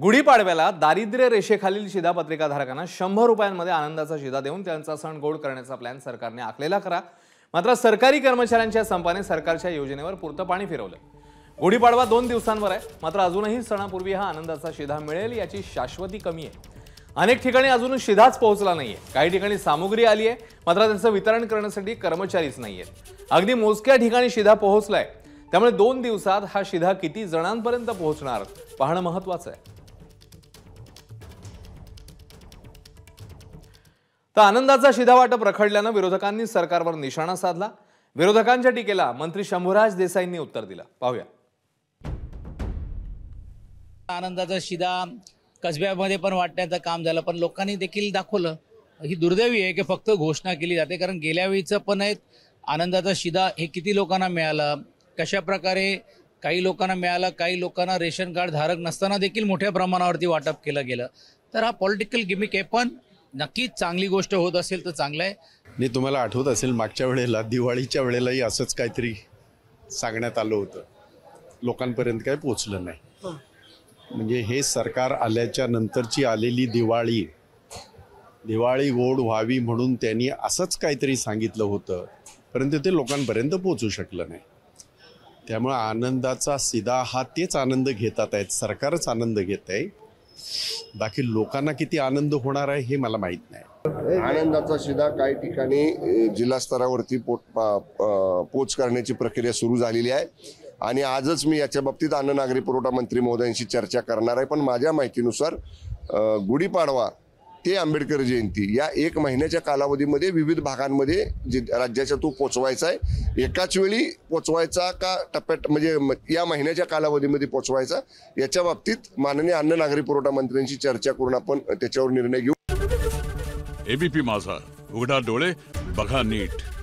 गुढीपाडव्याला दारिद्र्य रेषेखालील शिधापत्रिकाधारकांना शंभर रुपयांमध्ये आनंदाचा शिधा देऊन त्यांचा सण गोड करण्याचा प्लॅन सरकारने आखलेला करा मात्र सरकारी कर्मचाऱ्यांच्या संपाने सरकारच्या योजनेवर पुरतं पाणी फिरवलं गुढीपाडवा दोन दिवसांवर आहे मात्र अजूनही सणापूर्वी हा आनंदाचा शिधा मिळेल याची शाश्वती कमी आहे अनेक ठिकाणी अजून शिधाच पोहोचला नाहीये काही ठिकाणी सामुग्री आली आहे मात्र त्यांचं वितरण करण्यासाठी कर्मचारीच नाहीये अगदी मोजक्या ठिकाणी शिधा पोहोचलाय त्यामुळे दोन दिवसात हा शिधा किती जणांपर्यंत पोहोचणार पाहणं महत्वाचं आहे तर आनंदाचा वाटप रखडल्यानं विरोधकांनी सरकारवर निशाणा साधला विरोधकांच्या टीकेला मंत्री शंभूराज देसाईंनी उत्तर दिलं पाहूया आनंदाचा शिधा कसब्यामध्ये पण वाटण्याचं काम झालं पण लोकांनी देखील दाखवलं ही दुर्दैवी आहे की फक्त घोषणा केली जाते कारण गेल्या वेळीच पण आहेत आनंदाचा शिधा हे किती लोकांना मिळालं कशा प्रकारे काही लोकांना मिळालं काही लोकांना रेशन कार्ड धारक नसताना देखील मोठ्या प्रमाणावरती वाटप केलं गेलं तर हा पॉलिटिकल गिमिक आहे पण नक्कीच चांगली गोष्ट होत असेल तर चांगलं आहे मी तुम्हाला आठवत असेल मागच्या वेळेला दिवाळीच्या वेळेलाही असंच काहीतरी सांगण्यात आलं होतं लोकांपर्यंत काही पोचलं नाही म्हणजे हे सरकार आल्याच्या नंतरची आलेली दिवाळी दिवाळी गोड व्हावी म्हणून त्यांनी असंच काहीतरी सांगितलं होतं परंतु ते लोकांपर्यंत पोचू शकलं नाही त्यामुळे आनंदाचा सिदा हा तेच आनंद घेतात आहेत सरकारच आनंद घेत आहे बाकी लोकांना किती आनंद होणार आहे हे मला माहीत नाही आनंदाचा शिदा काही ठिकाणी जिल्हा स्तरावरती पोच करण्याची प्रक्रिया सुरू झालेली आहे आणि आजच मी याच्या बाबतीत अन्न नागरी पुरवठा मंत्री महोदयांशी चर्चा करणार आहे पण माझ्या माहितीनुसार गुढीपाडवा ते आंबेडकर जयंती या एक महिन्याच्या कालावधीमध्ये विविध भागांमध्ये जे राज्याच्या तो पोचवायचा आहे एकाच वेळी पोचवायचा का टप्प्यात म्हणजे या महिन्याच्या कालावधीमध्ये पोचवायचा याच्या बाबतीत माननीय अन्न नागरी पुरवठा मंत्र्यांशी चर्चा करून आपण त्याच्यावर निर्णय घेऊ एबीपी माझा उघडा डोळे बघा नीट